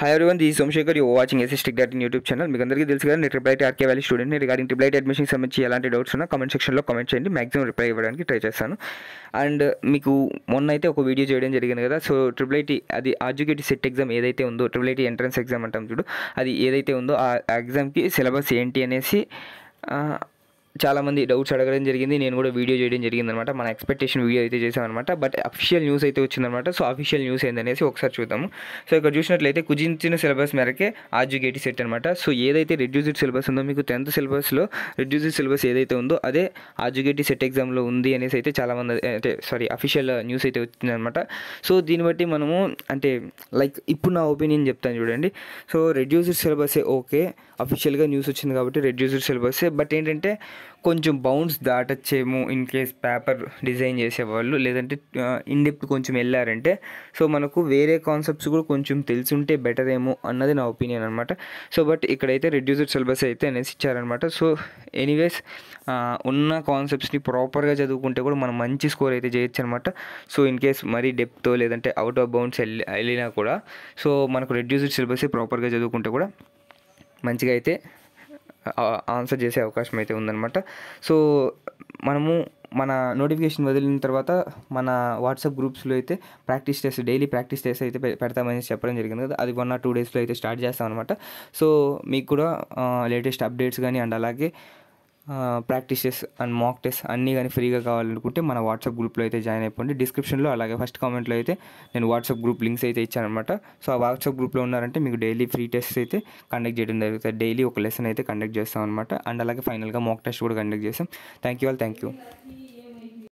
high everyone ఈ Somashekhar you watching SS tech dot YouTube channel మీకు అందరికీ తెలుసు కదా నేను triple IT RK Valley student regarding triple IT admission సంబంధించి ఎలాంటి డౌట్స్ ఉన్నా కమెంట్ సెక్షన్లో కమెంట్ చేయండి మాక్సిమం రిప్లై ఇవ్వడానికి ట్రై చేస్తాను అండ్ uh, మీకు మొన్న అయితే ఒక వీడియో చేయడం జరిగింది కదా సో ట్రిపుల్ ఐటీ అది ఆర్జుకేటివ్ సెట్ ఎగ్జామ్ ఏదైతే ఉందో ట్రిపుల్ ఐటీ ఎంట్రన్స్ ఎగ్జామ్ అంటాం చూడు అది ఏదైతే ఉందో ఆ ఎగ్జామ్కి సిలబస్ ఏంటి అనేసి చాలామంది డౌట్స్ అడగడం జరిగింది నేను కూడా వీడియో చేయడం జరిగింది అనమాట మన ఎక్స్పెక్టేషన్ వీడియో అయితే చేసామన్నమాట బట్ అఫీషియల్ న్యూస్ అయితే వచ్చిందనమాట సో అఫీషియల్ న్యూస్ ఏందనేసి ఒకసారి చూద్దాము సో ఇక్కడ చూసినట్లయితే కుజించిన సిలబస్ మేరకే ఆర్జుగేటి సెట్ అనమాట సో ఏదైతే రెడ్యూసిడ్ సిలబస్ ఉందో మీకు టెన్త్ సిలబస్లో రెడ్యూసిడ్ సిలబస్ ఏదైతే ఉందో అదే ఆర్జుగేటి సెట్ ఎగ్జామ్లో ఉంది అనేసి అయితే చాలామంది అంటే సారీ అఫీషియల్ న్యూస్ అయితే వచ్చిందనమాట సో దీన్ని బట్టి మనము అంటే లైక్ ఇప్పుడు నా ఒపీనియన్ చెప్తాను చూడండి సో రెడ్యూసిడ్ సిలబసే ఓకే అఫీషియల్గా న్యూస్ వచ్చింది కాబట్టి రెడ్యూసిడ్ సిలబస్ బట్ ఏంటంటే కొంచెం బౌండ్స్ దాటచ్చేమో ఇన్ కేస్ పేపర్ డిజైన్ చేసేవాళ్ళు లేదంటే డెప్త్ కొంచెం వెళ్ళారంటే సో మనకు వేరే కాన్సెప్ట్స్ కూడా కొంచెం తెలుసుంటే బెటర్ ఏమో అన్నది నా ఒపీనియన్ అనమాట సో బట్ ఇక్కడైతే రెడ్యూస్డ్ సిలబస్ అయితే అనేసి ఇచ్చారనమాట సో ఎనీవేస్ ఉన్న కాన్సెప్ట్స్ని ప్రాపర్గా చదువుకుంటే కూడా మనం మంచి స్కోర్ అయితే చేయొచ్చు అనమాట సో ఇన్ కేస్ మరీ డెప్త్ లేదంటే అవుట్ ఆఫ్ బౌండ్స్ వెళ్ళి వెళ్ళినా కూడా సో మనకు రెడ్యూస్డ్ సిలబస్ ప్రాపర్గా చదువుకుంటే కూడా మంచిగా అయితే ఆన్సర్ చేసే అవకాశం అయితే ఉందన్నమాట సో మనము మన నోటిఫికేషన్ వదిలిన తర్వాత మన వాట్సాప్ గ్రూప్స్లో అయితే practice test daily practice test అయితే పెడతామని చెప్పడం జరిగింది కదా అది వన్ ఆర్ టూ డేస్లో అయితే స్టార్ట్ చేస్తాం అనమాట సో మీకు కూడా లేటెస్ట్ అప్డేట్స్ కానీ అండ్ అలాగే ప్రాక్టీసెస్ అండ్ మాక్ టెస్ట్ అన్నీ కానీ ఫ్రీగా కావాలనుకుంటే మన వాట్సాప్ గ్రూప్లో అయితే జాయిన్ అయిపోండి డిస్క్రిప్షన్లో అలాగే ఫస్ట్ కామెంట్లో అయితే నేను వాట్సాప్ గ్రూప్ లింక్స్ అయితే ఇచ్చానమాట సో ఆ వాట్సాప్ గ్రూప్లో ఉన్నారంటే మీకు డైలీ ఫ్రీ టెస్ట్ అయితే కండక్ట్ చేయడం జరుగుతుంది డైలీ ఒక లెసన్ అయితే కండక్ట్ చేస్తాం అనమాట అండ్ అలాగే ఫైనల్గా మాక్ టెస్ట్ కూడా కండక్ట్ చేస్తాం thank you all thank you